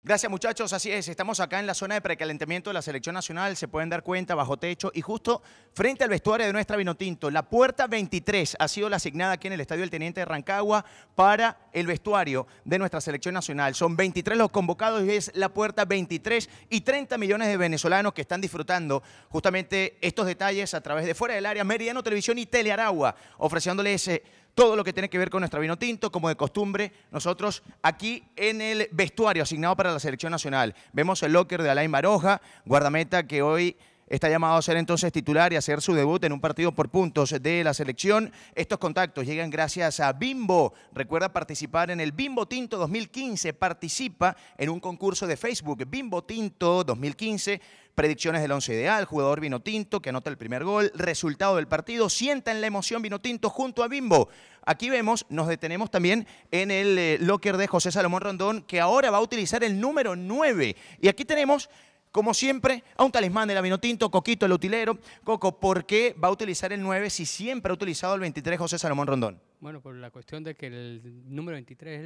Gracias muchachos, así es, estamos acá en la zona de precalentamiento de la selección nacional, se pueden dar cuenta, bajo techo y justo frente al vestuario de nuestra Vinotinto, la puerta 23 ha sido la asignada aquí en el Estadio del Teniente de Rancagua para el vestuario de nuestra selección nacional. Son 23 los convocados y es la puerta 23 y 30 millones de venezolanos que están disfrutando justamente estos detalles a través de Fuera del Área, Meridiano Televisión y Telearagua, ofreciéndoles... ese. Eh, todo lo que tiene que ver con nuestro vino tinto, como de costumbre, nosotros aquí en el vestuario asignado para la selección nacional. Vemos el locker de Alain Baroja, guardameta que hoy está llamado a ser entonces titular y hacer su debut en un partido por puntos de la selección. Estos contactos llegan gracias a Bimbo. Recuerda participar en el Bimbo Tinto 2015. Participa en un concurso de Facebook, Bimbo Tinto 2015 predicciones del once ideal, jugador vino tinto que anota el primer gol, resultado del partido, Sienta en la emoción Vino tinto junto a Bimbo. Aquí vemos, nos detenemos también en el eh, locker de José Salomón Rondón, que ahora va a utilizar el número 9. Y aquí tenemos como siempre, a un talismán de la Vinotinto, Coquito el utilero. Coco, ¿por qué va a utilizar el 9 si siempre ha utilizado el 23 José Salomón Rondón? Bueno, por la cuestión de que el número 23 es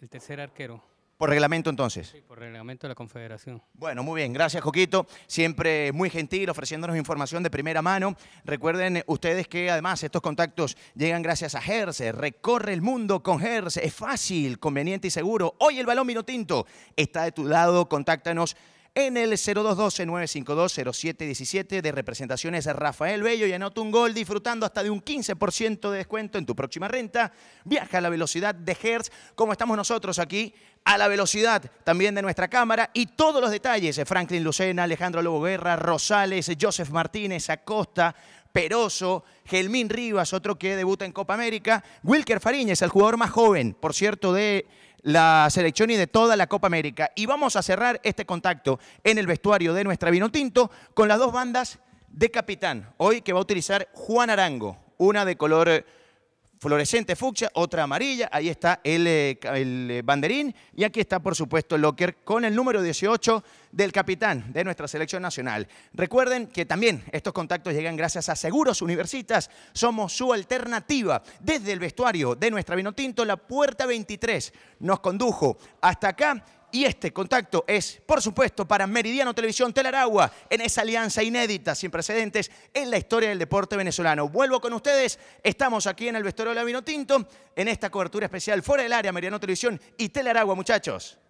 el, tercer arquero. Por reglamento entonces. Sí, por reglamento de la Confederación. Bueno, muy bien, gracias Coquito, siempre muy gentil ofreciéndonos información de primera mano. Recuerden ustedes que además estos contactos llegan gracias a Gerse. recorre el mundo con Gerse. es fácil, conveniente y seguro. Hoy el balón Minotinto está de tu lado, contáctanos en el 0212-952-0717 de representaciones Rafael Bello y anota un gol disfrutando hasta de un 15% de descuento en tu próxima renta. Viaja a la velocidad de Hertz, como estamos nosotros aquí, a la velocidad también de nuestra cámara y todos los detalles. Eh, Franklin Lucena, Alejandro Lobo Guerra, Rosales, Joseph Martínez, Acosta, Peroso, Gelmín Rivas, otro que debuta en Copa América, Wilker Fariñez, el jugador más joven, por cierto, de la selección y de toda la Copa América. Y vamos a cerrar este contacto en el vestuario de nuestra Vinotinto con las dos bandas de capitán, hoy que va a utilizar Juan Arango, una de color Florescente fucsia, otra amarilla, ahí está el, eh, el, eh, banderín y aquí está por supuesto el locker con el número 18 del capitán de nuestra selección nacional. Recuerden que también estos contactos llegan gracias a Seguros Universitas, somos su alternativa desde el vestuario de nuestra Vinotinto, la puerta 23 nos condujo hasta acá y este contacto es, por supuesto, para Meridiano Televisión Telaragua, en esa alianza inédita, sin precedentes, en la historia del deporte venezolano. Vuelvo con ustedes, estamos aquí en el vestuario de Tinto en esta cobertura especial fuera del área, Meridiano Televisión y Telaragua, muchachos.